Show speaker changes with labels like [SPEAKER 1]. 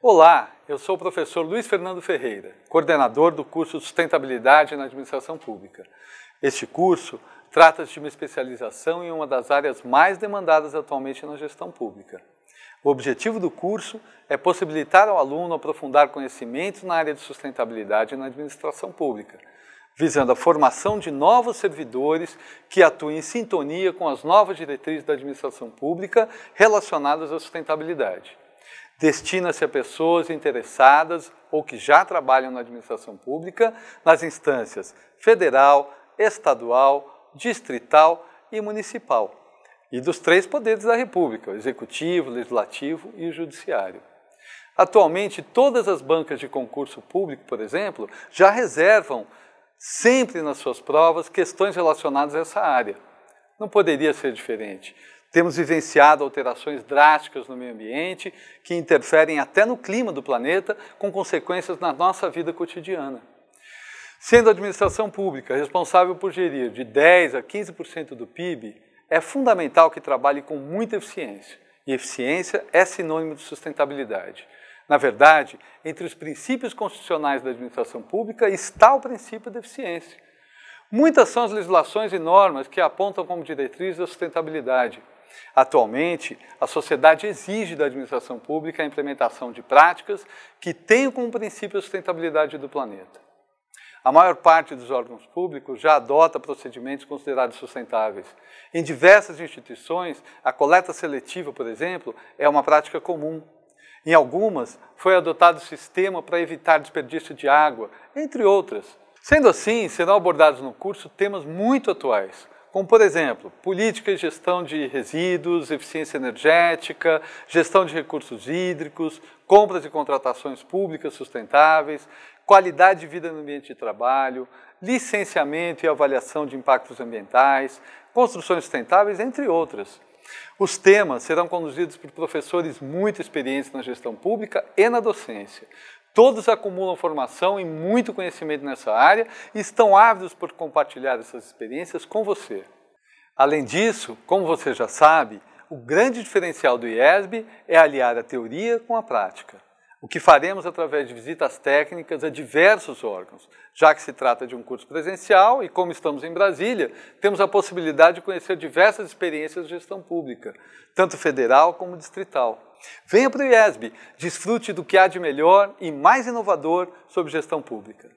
[SPEAKER 1] Olá, eu sou o professor Luiz Fernando Ferreira, coordenador do curso Sustentabilidade na Administração Pública. Este curso trata-se de uma especialização em uma das áreas mais demandadas atualmente na gestão pública. O objetivo do curso é possibilitar ao aluno aprofundar conhecimentos na área de sustentabilidade na administração pública, visando a formação de novos servidores que atuem em sintonia com as novas diretrizes da administração pública relacionadas à sustentabilidade destina-se a pessoas interessadas ou que já trabalham na administração pública nas instâncias federal, estadual, distrital e municipal, e dos três poderes da República: o executivo, o legislativo e o judiciário. Atualmente, todas as bancas de concurso público, por exemplo, já reservam sempre nas suas provas questões relacionadas a essa área. Não poderia ser diferente. Temos vivenciado alterações drásticas no meio ambiente que interferem até no clima do planeta, com consequências na nossa vida cotidiana. Sendo a administração pública responsável por gerir de 10 a 15% do PIB, é fundamental que trabalhe com muita eficiência. E eficiência é sinônimo de sustentabilidade. Na verdade, entre os princípios constitucionais da administração pública está o princípio da eficiência. Muitas são as legislações e normas que apontam como diretriz a sustentabilidade, Atualmente, a sociedade exige da administração pública a implementação de práticas que tenham como princípio a sustentabilidade do planeta. A maior parte dos órgãos públicos já adota procedimentos considerados sustentáveis. Em diversas instituições, a coleta seletiva, por exemplo, é uma prática comum. Em algumas, foi adotado sistema para evitar desperdício de água, entre outras. Sendo assim, serão abordados no curso temas muito atuais, como por exemplo, política e gestão de resíduos, eficiência energética, gestão de recursos hídricos, compras e contratações públicas sustentáveis, qualidade de vida no ambiente de trabalho, licenciamento e avaliação de impactos ambientais, construções sustentáveis, entre outras. Os temas serão conduzidos por professores muito experientes na gestão pública e na docência, Todos acumulam formação e muito conhecimento nessa área e estão ávidos por compartilhar essas experiências com você. Além disso, como você já sabe, o grande diferencial do IESB é aliar a teoria com a prática. O que faremos através de visitas técnicas a diversos órgãos, já que se trata de um curso presencial e, como estamos em Brasília, temos a possibilidade de conhecer diversas experiências de gestão pública, tanto federal como distrital. Venha para o IESB, desfrute do que há de melhor e mais inovador sobre gestão pública.